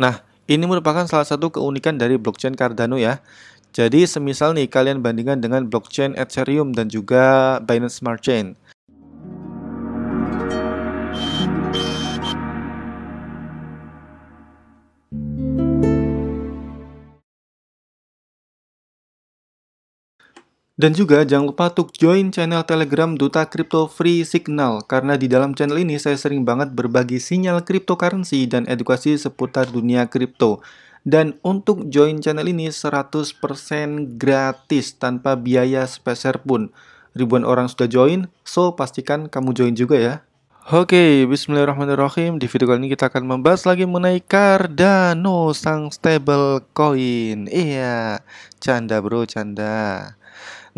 Nah, ini merupakan salah satu keunikan dari blockchain Cardano ya. Jadi semisal nih kalian bandingkan dengan blockchain Ethereum dan juga Binance Smart Chain. Dan juga jangan lupa untuk join channel Telegram Duta Crypto Free Signal karena di dalam channel ini saya sering banget berbagi sinyal cryptocurrency dan edukasi seputar dunia kripto. Dan untuk join channel ini 100% gratis tanpa biaya sepeser pun. Ribuan orang sudah join, so pastikan kamu join juga ya. Oke, bismillahirrahmanirrahim. Di video kali ini kita akan membahas lagi mengenai Cardano sang stable coin. Iya, canda bro, canda.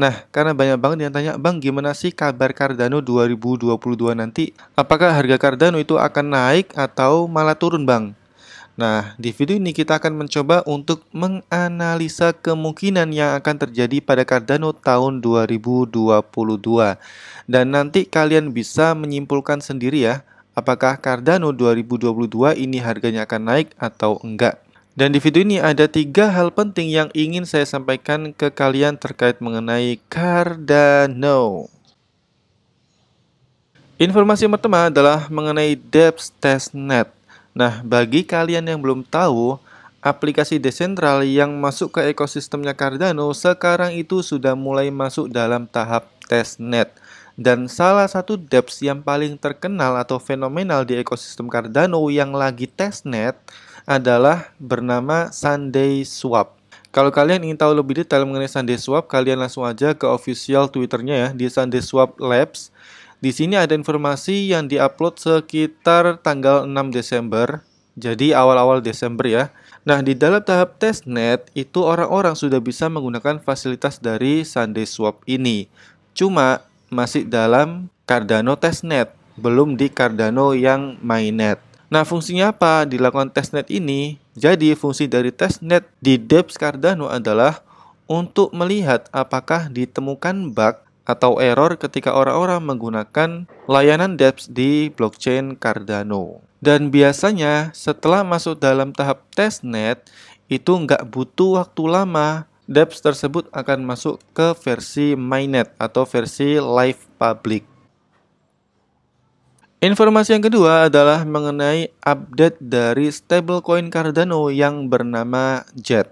Nah, karena banyak banget yang tanya, Bang, gimana sih kabar Cardano 2022 nanti? Apakah harga Cardano itu akan naik atau malah turun, Bang? Nah, di video ini kita akan mencoba untuk menganalisa kemungkinan yang akan terjadi pada Cardano tahun 2022. Dan nanti kalian bisa menyimpulkan sendiri ya, apakah Cardano 2022 ini harganya akan naik atau enggak. Dan di video ini ada tiga hal penting yang ingin saya sampaikan ke kalian terkait mengenai Cardano. Informasi pertama adalah mengenai Depth Testnet. Nah, bagi kalian yang belum tahu, aplikasi Decentral yang masuk ke ekosistemnya Cardano sekarang itu sudah mulai masuk dalam tahap testnet. Dan salah satu depth yang paling terkenal atau fenomenal di ekosistem Cardano yang lagi testnet adalah bernama Sunday Swap. Kalau kalian ingin tahu lebih detail mengenai Sunday Swap, kalian langsung aja ke official Twitternya ya di Sunday Swap Labs di sini ada informasi yang diupload sekitar tanggal 6 Desember, jadi awal-awal Desember ya. Nah, di dalam tahap testnet itu orang-orang sudah bisa menggunakan fasilitas dari Sunday Swap ini. Cuma masih dalam Cardano testnet, belum di Cardano yang mainnet. Nah, fungsinya apa dilakukan testnet ini? Jadi, fungsi dari testnet di Debs Cardano adalah untuk melihat apakah ditemukan bug atau error ketika orang-orang menggunakan layanan dApps di blockchain Cardano. Dan biasanya setelah masuk dalam tahap testnet, itu nggak butuh waktu lama dApps tersebut akan masuk ke versi mainnet atau versi live public. Informasi yang kedua adalah mengenai update dari stablecoin Cardano yang bernama JET.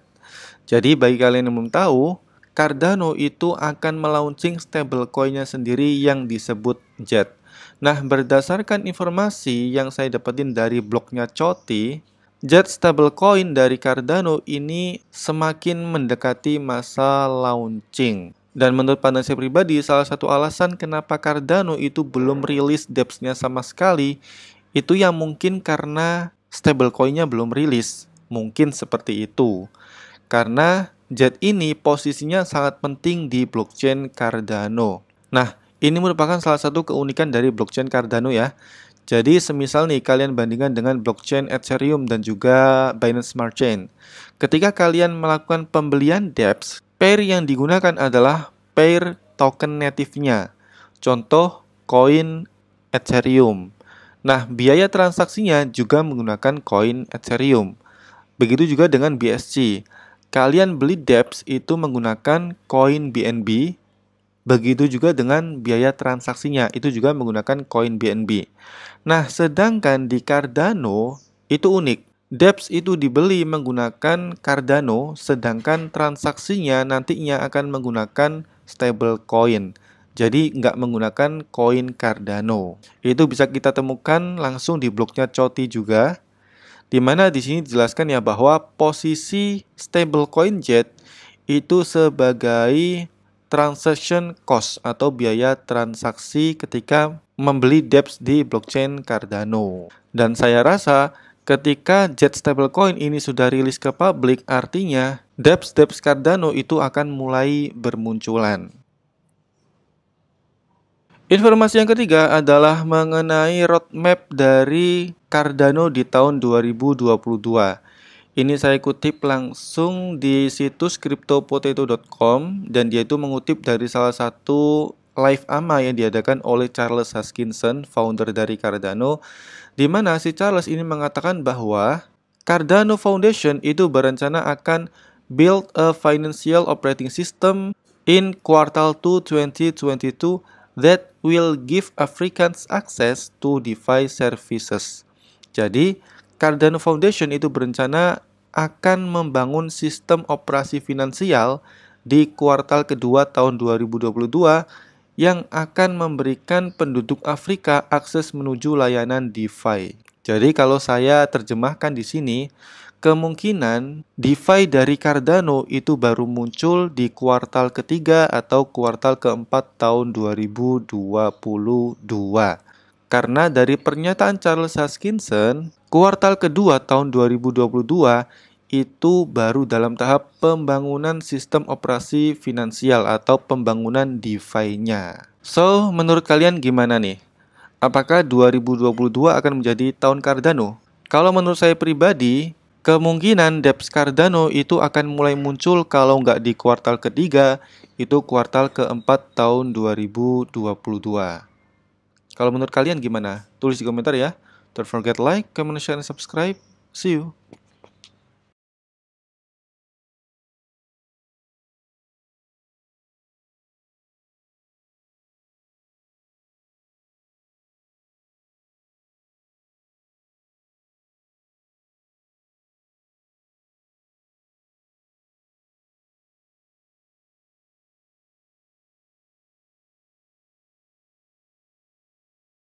Jadi bagi kalian yang belum tahu, Cardano itu akan melaunching stablecoinnya sendiri yang disebut JET. Nah, berdasarkan informasi yang saya dapetin dari blognya Coti, JET stablecoin dari Cardano ini semakin mendekati masa launching. Dan menurut pandangan saya pribadi, salah satu alasan kenapa Cardano itu belum rilis DEPS-nya sama sekali, itu yang mungkin karena stablecoinnya belum rilis. Mungkin seperti itu. Karena Jet ini posisinya sangat penting di blockchain Cardano. Nah, ini merupakan salah satu keunikan dari blockchain Cardano ya. Jadi semisal nih kalian bandingkan dengan blockchain Ethereum dan juga Binance Smart Chain. Ketika kalian melakukan pembelian DEPS, pair yang digunakan adalah pair token native-nya. Contoh koin Ethereum. Nah, biaya transaksinya juga menggunakan koin Ethereum. Begitu juga dengan BSC kalian beli DEPS itu menggunakan koin BNB. Begitu juga dengan biaya transaksinya, itu juga menggunakan koin BNB. Nah, sedangkan di Cardano itu unik. DEPS itu dibeli menggunakan Cardano, sedangkan transaksinya nantinya akan menggunakan stable coin. Jadi nggak menggunakan koin Cardano. Itu bisa kita temukan langsung di blognya Coti juga di mana di sini dijelaskan ya bahwa posisi stablecoin JET itu sebagai transaction cost atau biaya transaksi ketika membeli DEPS di blockchain Cardano. Dan saya rasa ketika Jet stablecoin ini sudah rilis ke publik, artinya DEPS-DEPS Cardano itu akan mulai bermunculan. Informasi yang ketiga adalah mengenai roadmap dari Cardano di tahun 2022. Ini saya kutip langsung di situs cryptopotato.com dan dia itu mengutip dari salah satu live AMA yang diadakan oleh Charles Haskinson, founder dari Cardano, di mana si Charles ini mengatakan bahwa Cardano Foundation itu berencana akan build a financial operating system in quarter 2 2022 that will give Africans access to DeFi services. Jadi, Cardano Foundation itu berencana akan membangun sistem operasi finansial di kuartal kedua tahun 2022 yang akan memberikan penduduk Afrika akses menuju layanan DeFi. Jadi kalau saya terjemahkan di sini, kemungkinan DeFi dari Cardano itu baru muncul di kuartal ketiga atau kuartal keempat tahun 2022. Karena dari pernyataan Charles Haskinson, kuartal kedua tahun 2022 itu baru dalam tahap pembangunan sistem operasi finansial atau pembangunan DeFi-nya. So, menurut kalian gimana nih? Apakah 2022 akan menjadi tahun Cardano? Kalau menurut saya pribadi, Kemungkinan depth Cardano itu akan mulai muncul kalau nggak di kuartal ketiga, itu kuartal keempat tahun 2022. Kalau menurut kalian gimana? Tulis di komentar ya. Don't forget like, comment, share, and subscribe. See you.